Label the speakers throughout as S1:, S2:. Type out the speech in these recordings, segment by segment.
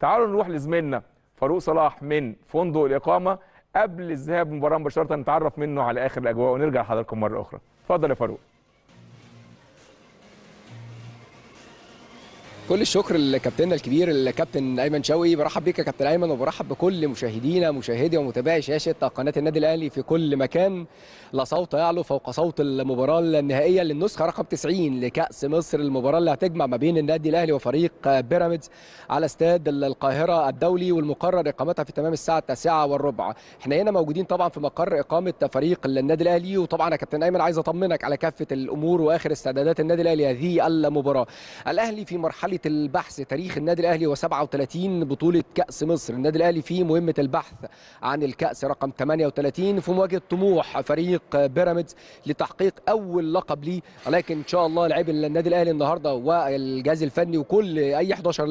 S1: تعالوا نروح لزميلنا فاروق صلاح من فندق الاقامه قبل الذهاب مباراه مباشره نتعرف منه على اخر الاجواء ونرجع لحضراتكم مره اخرى اتفضل يا فاروق كل الشكر لكابتننا الكبير الكابتن ايمن شوقي برحب بيك يا كابتن ايمن وبرحب بكل مشاهدينا مشاهدي ومتابعي شاشه قناه النادي الاهلي في كل مكان لا صوت يعلو فوق صوت المباراه النهائيه للنسخه رقم 90 لكاس مصر المباراه اللي هتجمع ما بين النادي الاهلي وفريق بيراميدز على استاد القاهره الدولي والمقرر اقامتها في تمام الساعه 9 والربع احنا هنا موجودين طبعا في مقر اقامه فريق النادي الاهلي وطبعا يا كابتن ايمن عايز اطمنك على كافه الامور واخر استعدادات النادي الاهلي هذه المباراه الاهلي في مرحله البحث تاريخ النادي الاهلي و37 بطوله كاس مصر النادي الاهلي في مهمه البحث عن الكاس رقم 38 في مواجهه طموح فريق بيراميدز لتحقيق اول لقب ليه ولكن ان شاء الله لعيب النادي الاهلي النهارده والجهاز الفني وكل اي 11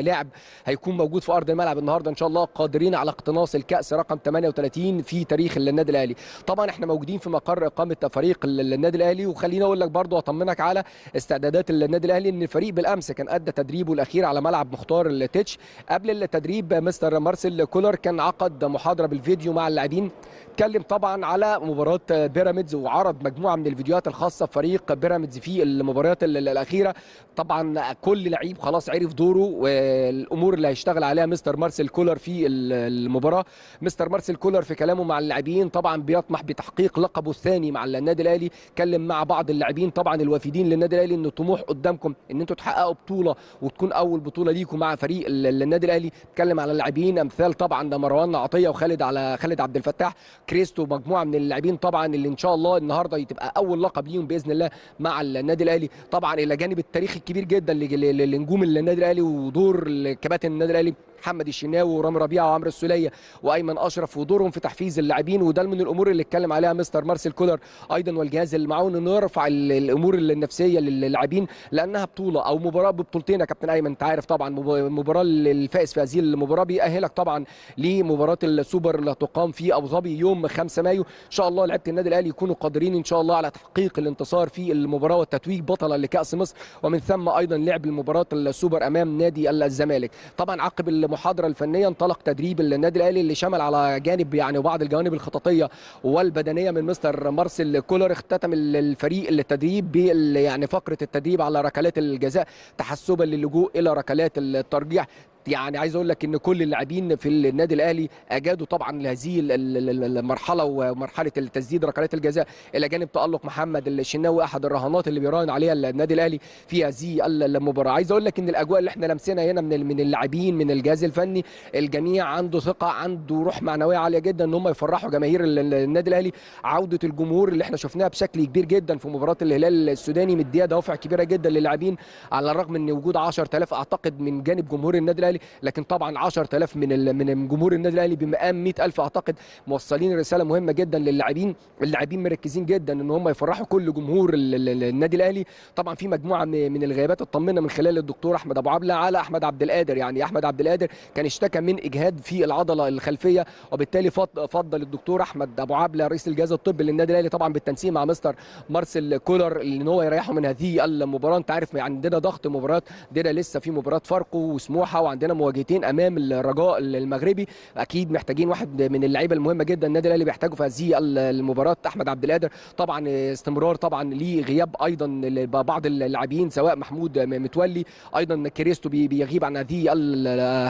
S1: لاعب هيكون موجود في ارض الملعب النهارده ان شاء الله قادرين على اقتناص الكاس رقم 38 في تاريخ النادي الاهلي طبعا احنا موجودين في مقر اقامه فريق النادي الاهلي وخليني اقول لك برضو اطمنك على استعدادات النادي الاهلي ان الفريق بالامس كان ادى تدريبه الاخير على ملعب مختار التتش قبل التدريب مستر مارسيل كولر كان عقد محاضره بالفيديو مع اللاعبين اتكلم طبعا على مباراه بيراميدز وعرض مجموعه من الفيديوهات الخاصه بفريق بيراميدز في المباريات الاخيره طبعا كل لعيب خلاص عرف دوره والامور اللي هيشتغل عليها مستر مارسيل كولر في المباراه مستر مارسيل كولر في كلامه مع اللاعبين طبعا بيطمح بتحقيق لقبه الثاني مع النادي الاهلي اتكلم مع بعض اللاعبين طبعا الوافدين للنادي الاهلي ان الطموح قدامكم ان انتوا تحققوا بطوله وتكون اول بطوله ليكم مع فريق النادي الاهلي اتكلم على لاعبين امثال طبعا ده مروان عطيه وخالد على خالد عبد الفتاح كريستو مجموعه من اللاعبين طبعا اللي ان شاء الله النهارده تبقى اول لقب ليهم باذن الله مع النادي الاهلي طبعا الى جانب التاريخ الكبير جدا لنجوم النادي الاهلي ودور كباتن النادي الاهلي محمد الشناوي ورامي ربيعه وعمرو السوليه وايمن اشرف ودورهم في تحفيز اللاعبين وده من الامور اللي اتكلم عليها مستر مارسيل كولر ايضا والجهاز المعاون انه يرفع الامور النفسيه للاعبين لانها بطوله او مباراه ببطولتين يا كابتن ايمن انت عارف طبعا مباراه الفائز في هذه المباراه بيأهلك طبعا لمباراه السوبر اللي هتقام في ابو ظبي يوم 5 مايو ان شاء الله لعيبه النادي الاهلي يكونوا قادرين ان شاء الله على تحقيق الانتصار في المباراه والتتويج بطلا لكاس مصر ومن ثم ايضا لعب المباراه السوبر امام نادي الزمالك طبعا عقب المحاضره الفنيه انطلق تدريب للنادي الاهلي اللي شمل على جانب يعني بعض الجوانب الخططيه والبدنيه من مستر مارسيل كولر اختتم الفريق التدريب يعني فقره التدريب على ركلات الجزاء تحسبا للجوء الى ركلات الترجيح يعني عايز اقول لك ان كل اللاعبين في النادي الاهلي اجادوا طبعا لهذه المرحله ومرحله التسديد ركلات الجزاء الى جانب تالق محمد الشناوي احد الرهانات اللي بيراهن عليها النادي الاهلي في هذه المباراه عايز اقول لك ان الاجواء اللي احنا لمسناها هنا من من اللاعبين من الجهاز الفني الجميع عنده ثقه عنده روح معنويه عاليه جدا ان هم يفرحوا جماهير النادي الاهلي عوده الجمهور اللي احنا شفناها بشكل كبير جدا في مباراه الهلال السوداني مديها دوافع كبيره جدا للاعبين على الرغم ان وجود 10000 اعتقد من جانب جمهور النادي الاهلي الاهلي لكن طبعا 10000 من من جمهور النادي الاهلي بمقام 100000 اعتقد موصلين رساله مهمه جدا للاعبين اللاعبين مركزين جدا ان هم يفرحوا كل جمهور النادي الاهلي طبعا في مجموعه من الغيابات اطمنا من خلال الدكتور احمد ابو عبله على احمد عبد القادر يعني احمد عبد القادر كان اشتكى من اجهاد في العضله الخلفيه وبالتالي فضل الدكتور احمد ابو عبله رئيس الجهاز الطبي للنادي الاهلي طبعا بالتنسيق مع مستر مارسيل كولر ان هو يريحه من هذه المباراه انت عارف عندنا ضغط مباريات عندنا لسه في مباراه فاركو وسموحه وعندنا عندنا مواجهتين امام الرجاء المغربي اكيد محتاجين واحد من اللعيبه المهمه جدا النادي الاهلي بيحتاجه في هذه المباراه احمد عبد القادر طبعا استمرار طبعا ليه غياب ايضا بعض اللاعبين سواء محمود متولي ايضا كريستو بيغيب عن هذه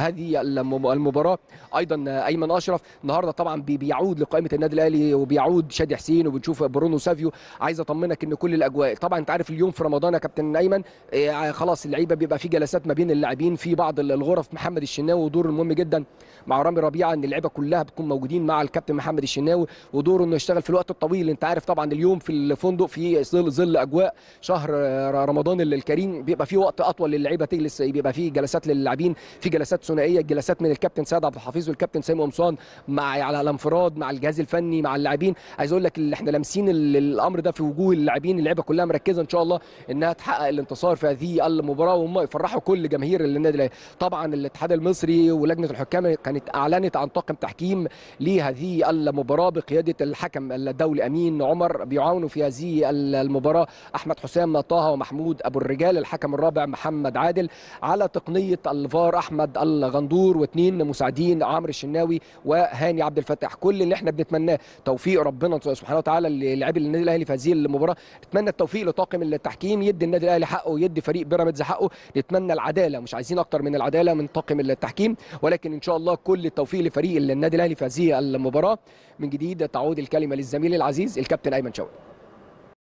S1: هذه المباراه ايضا ايمن اشرف النهارده طبعا بيعود لقائمه النادي الاهلي وبيعود شادي حسين وبنشوف برونو سافيو عايز اطمنك ان كل الاجواء طبعا انت عارف اليوم في رمضان يا كابتن ايمن إيه، خلاص اللعيبه بيبقى في جلسات ما بين اللاعبين في بعض الغرف في محمد الشناوي ودور مهم جدا مع رامي ربيعه ان اللعيبه كلها بتكون موجودين مع الكابتن محمد الشناوي ودوره انه يشتغل في الوقت الطويل انت عارف طبعا اليوم في الفندق في ظل ظل اجواء شهر رمضان الكريم بيبقى فيه وقت اطول للعيبه تجلس بيبقى فيه جلسات للاعبين في جلسات ثنائيه جلسات من الكابتن سيد عبد الحفيظ والكابتن سامي قمصان مع على الانفراد مع الجهاز الفني مع اللاعبين عايز اقول لك اللي احنا لامسين الامر ده في وجوه اللاعبين اللعيبه كلها مركزه ان شاء الله انها تحقق الانتصار في هذه المباراه وهم يفرحوا كل جماهير النادي طبعا الاتحاد المصري ولجنه الحكام كانت اعلنت عن طاقم تحكيم لهذه المباراه بقياده الحكم الدولي امين عمر بيعاونوا في هذه المباراه احمد حسام طه ومحمود ابو الرجال الحكم الرابع محمد عادل على تقنيه الفار احمد الغندور واثنين مساعدين عمرو الشناوي وهاني عبد الفتاح كل اللي احنا بنتمناه توفيق ربنا سبحانه وتعالى للاعبي النادي الاهلي في هذه المباراه نتمنى التوفيق لطاقم التحكيم يدي النادي الاهلي حقه يدي فريق بيراميدز حقه نتمنى العداله مش عايزين اكتر من العداله من طاقم التحكيم ولكن ان شاء الله كل التوفيق لفريق النادي الاهلي في هذه المباراه من جديد تعود الكلمه للزميل العزيز الكابتن ايمن شوقي